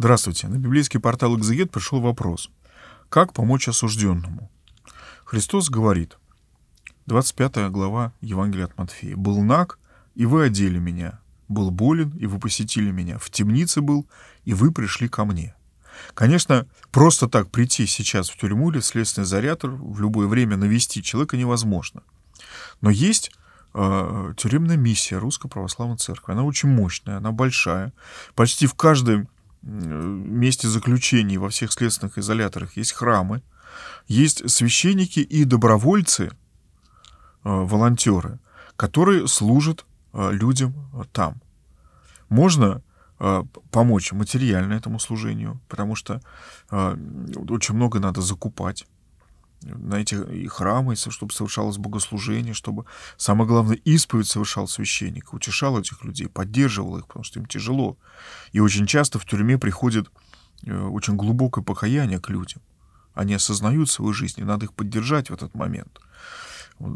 Здравствуйте. На библейский портал «Экзегет» пришел вопрос. Как помочь осужденному? Христос говорит, 25 глава Евангелия от Матфея. «Был наг, и вы одели меня. Был болен, и вы посетили меня. В темнице был, и вы пришли ко мне». Конечно, просто так прийти сейчас в тюрьму или в следственный заряд в любое время навести человека невозможно. Но есть а, тюремная миссия Русской Православной Церкви. Она очень мощная, она большая. Почти в каждой Э, месте заключений во всех следственных изоляторах есть храмы, есть священники и добровольцы, э, волонтеры, которые служат э, людям там. Можно помочь материально этому служению, потому что очень много надо закупать на эти и храмы, чтобы совершалось богослужение, чтобы, самое главное, исповедь совершал священник, утешал этих людей, поддерживал их, потому что им тяжело. И очень часто в тюрьме приходит э, очень глубокое покаяние к людям. Они осознают свою жизнь, и надо их поддержать в этот момент. Э,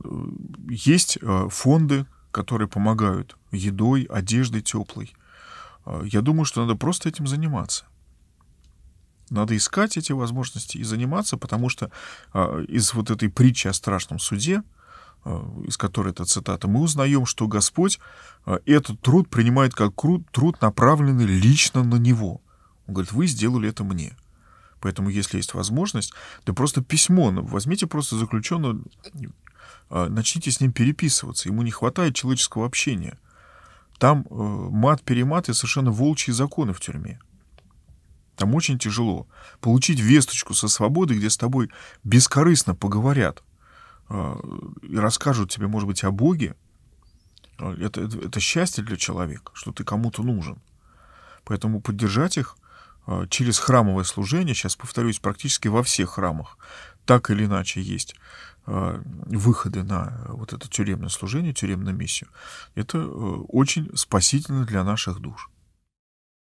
есть э, фонды, которые помогают едой, одеждой теплой. Я думаю, что надо просто этим заниматься. Надо искать эти возможности и заниматься, потому что э, из вот этой притчи о страшном суде, э, из которой эта цитата, мы узнаем, что Господь э, этот труд принимает как труд, направленный лично на Него. Он говорит, вы сделали это мне. Поэтому, если есть возможность, да просто письмо, ну, возьмите просто заключенного, начните с ним переписываться. Ему не хватает человеческого общения. Там э, мат-перемат и совершенно волчьи законы в тюрьме. Там очень тяжело. Получить весточку со свободы, где с тобой бескорыстно поговорят а, и расскажут тебе, может быть, о Боге, а, это, это, это счастье для человека, что ты кому-то нужен. Поэтому поддержать их а, через храмовое служение, сейчас повторюсь, практически во всех храмах, так или иначе есть выходы на вот это тюремное служение, тюремную миссию, это э, очень спасительно для наших душ.